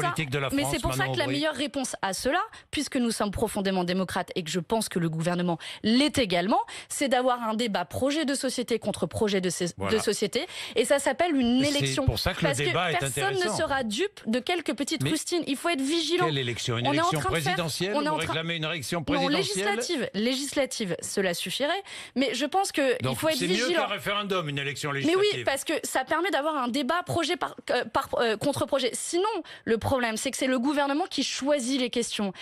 politique de la France. Mais c'est pour ça que la meilleure réponse à cela, puisque nous sommes profondément démocrates et que je pense que le gouvernement l'est également, c'est d'avoir un débat projet de société contre projet de, société. Et ça s'appelle une élection. C'est pour ça que le débat que personne ne sera dupe de quelques petites mais Il faut être vigilant. Quelle élection Une élection présidentielle on est en une élection présidentielle non, législative. Législative, cela suffirait. Mais je pense qu'il faut être vigilant. C'est mieux qu'un référendum, une élection législative. Mais oui, parce que ça permet d'avoir un débat projet par, euh, euh, contre projet. Sinon, le le problème, c'est que c'est le gouvernement qui choisit les questions.